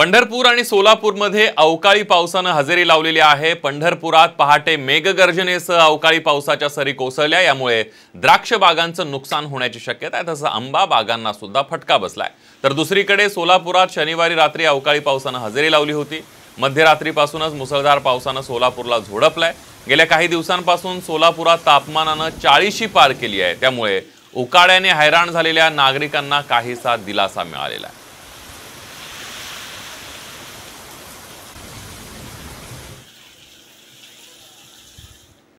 पंढरपूर आणि सोलापूरमध्ये अवकाळी पावसानं हजेरी लावलेली आहे पंढरपुरात पहाटे मेघगर्जनेसह अवकाळी पावसाच्या सरी कोसळल्या यामुळे द्राक्ष बागांचं नुकसान होण्याची शक्यता आहे तसं आंबा बागांना सुद्धा फटका बसलाय तर दुसरीकडे सोलापुरात शनिवारी रात्री अवकाळी पावसानं हजेरी लावली होती मध्यरात्रीपासूनच मुसळधार पावसानं सोलापूरला झोडपलाय गेल्या काही दिवसांपासून सोलापुरात तापमानानं चाळीशी पार केली आहे त्यामुळे उकाड्याने हैराण झालेल्या नागरिकांना काहीसा दिलासा मिळालेला आहे